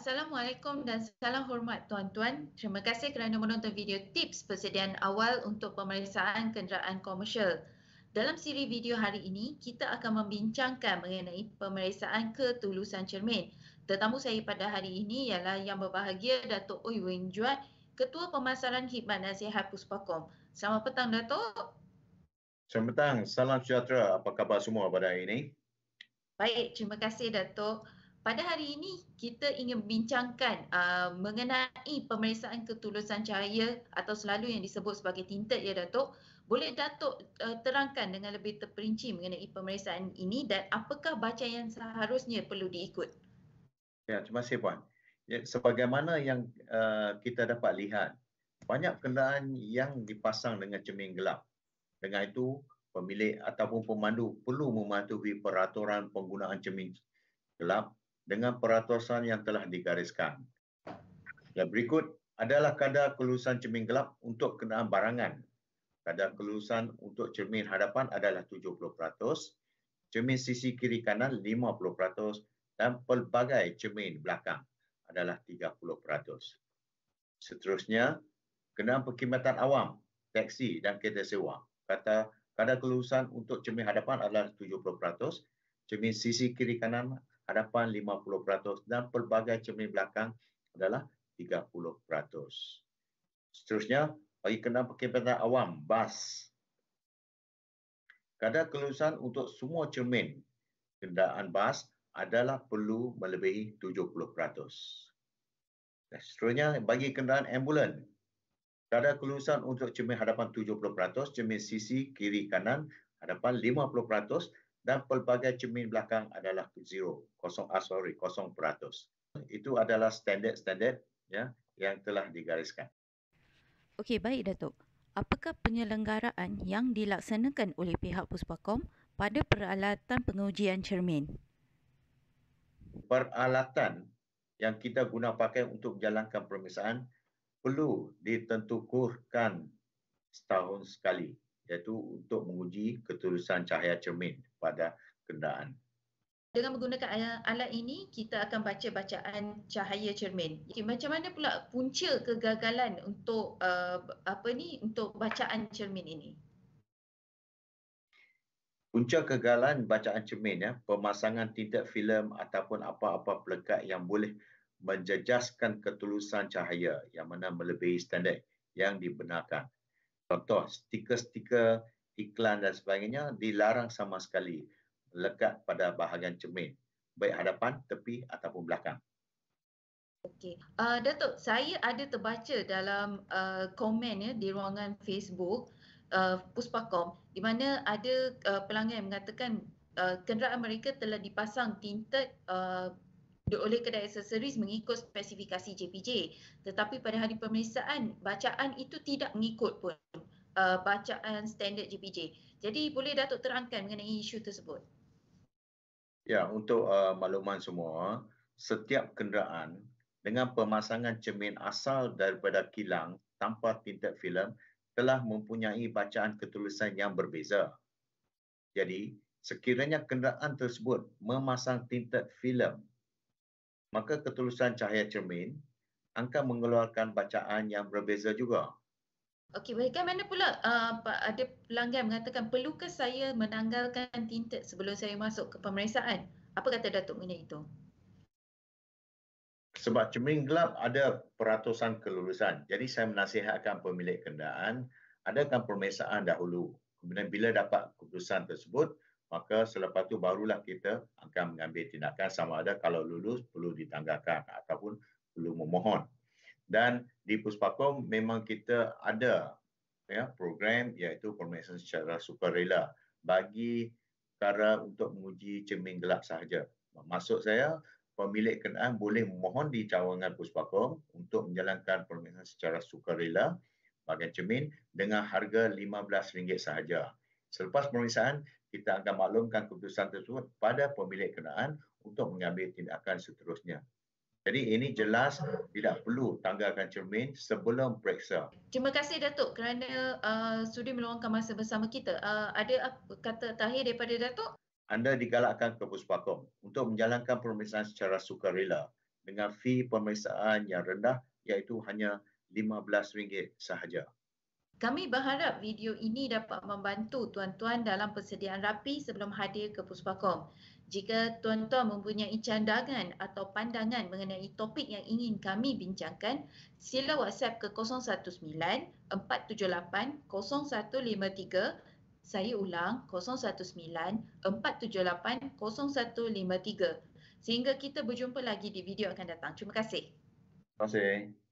Assalamualaikum dan salam hormat tuan-tuan. Terima kasih kerana menonton video tips persediaan awal untuk pemeriksaan kenderaan komersial. Dalam siri video hari ini, kita akan membincangkan mengenai pemeriksaan ketulusan cermin. Tetamu saya pada hari ini ialah yang berbahagia Datuk Ui Wing Juan, Ketua Pemasaran Khidmat Nasihat Puspakom. Selamat petang Datuk. Selamat petang. Salam sejahtera. Apa khabar semua pada hari ini? Baik, terima kasih Datuk. Pada hari ini kita ingin bincangkan uh, mengenai pemeriksaan ketulusan cahaya atau selalu yang disebut sebagai tinted ya Datuk. Boleh Datuk uh, terangkan dengan lebih terperinci mengenai pemeriksaan ini dan apakah bacaan yang seharusnya perlu diikut? Ya, terima kasih Puan. Ya, sebagaimana yang uh, kita dapat lihat, banyak kenderaan yang dipasang dengan cermin gelap. Dengan itu, pemilik ataupun pemandu perlu mematuhi peraturan penggunaan cermin gelap dengan peratusan yang telah digariskan. Yang berikut adalah kadar kelulusan cermin gelap untuk kenaan barangan. Kadar kelulusan untuk cermin hadapan adalah 70%, cermin sisi kiri kanan 50% dan pelbagai cermin belakang adalah 30%. Seterusnya, kenaan perkhidmatan awam, teksi dan kereta sewa. Kata kadar kelulusan untuk cermin hadapan adalah 70%, cermin sisi kiri kanan hadapan 50% dan pelbagai cermin belakang adalah 30%. Seterusnya, bagi kenal perkhidmatan awam, BAS. Kadar kelulusan untuk semua cermin kenderaan BAS adalah perlu melebihi 70%. Dan seterusnya, bagi kenderaan ambulan, kadar kelulusan untuk cermin hadapan 70%, cermin sisi kiri kanan hadapan 50 dan pelbagai cermin belakang adalah zero, kosong, ah, sorry, kosong peratus. Itu adalah standard-standard ya, yang telah digariskan. Okey, baik Datuk. Apakah penyelenggaraan yang dilaksanakan oleh pihak Puspakom pada peralatan pengujian cermin? Peralatan yang kita guna pakai untuk menjalankan pemeriksaan perlu ditentukurkan setahun sekali iaitu untuk menguji ketulusan cahaya cermin pada kenderaan. Dengan menggunakan alat ini, kita akan baca bacaan cahaya cermin. Okay, macam mana pula punca kegagalan untuk uh, apa ni untuk bacaan cermin ini? Punca kegagalan bacaan cermin ya, pemasangan tidak filem ataupun apa-apa pelekat yang boleh menjejaskan ketulusan cahaya yang mana melebihi standar yang dibenarkan contoh stiker-stiker iklan dan sebagainya dilarang sama sekali lekat pada bahagian cermin baik hadapan tepi ataupun belakang Okey. Uh, Datuk, saya ada terbaca dalam uh, komen ya di ruangan Facebook uh, Puspakom di mana ada uh, pelanggan yang mengatakan uh, kenderaan mereka telah dipasang tinted uh, oleh kedai aksesoris mengikut spesifikasi JPJ tetapi pada hari pemeriksaan bacaan itu tidak mengikut pun uh, bacaan standard JPJ. Jadi boleh Datuk terangkan mengenai isu tersebut? Ya, untuk uh, makluman semua, setiap kenderaan dengan pemasangan cermin asal daripada kilang tanpa tinted film telah mempunyai bacaan ketulisan yang berbeza. Jadi, sekiranya kenderaan tersebut memasang tinted film maka ketulusan cahaya cermin akan mengeluarkan bacaan yang berbeza juga. Okey, kan Mana pula uh, ada pelanggan mengatakan perlukah saya menanggalkan tinted sebelum saya masuk ke pemeriksaan? Apa kata Datuk mengenai itu? Sebab cermin gelap ada peratusan kelulusan. Jadi saya menasihatkan pemilik kenderaan adakan pemeriksaan dahulu. Kemudian bila dapat keputusan tersebut, maka selepas itu barulah kita akan mengambil tindakan sama ada kalau lulus perlu ditanggalkan ataupun perlu memohon. Dan di Puspakom memang kita ada ya, program iaitu permission secara sukarela bagi cara untuk menguji cermin gelap sahaja. Maksud saya, pemilik kenaan boleh memohon di cawangan Puspakom untuk menjalankan permission secara sukarela bagi cermin dengan harga RM15 sahaja. Selepas pemeriksaan, kita akan maklumkan keputusan tersebut pada pemilik kenaan untuk mengambil tindakan seterusnya. Jadi ini jelas tidak perlu tanggalkan cermin sebelum periksa. Terima kasih Datuk kerana uh, sudi meluangkan masa bersama kita. Uh, ada kata terakhir daripada Datuk? Anda digalakkan ke Puspakom untuk menjalankan pemeriksaan secara sukarela dengan fee pemeriksaan yang rendah iaitu hanya RM15 sahaja. Kami berharap video ini dapat membantu tuan-tuan dalam persediaan rapi sebelum hadir ke Puspakom. Jika tuan-tuan mempunyai candangan atau pandangan mengenai topik yang ingin kami bincangkan, sila WhatsApp ke 019-478-0153. Saya ulang 019-478-0153. Sehingga kita berjumpa lagi di video akan datang. Terima kasih. Terima kasih.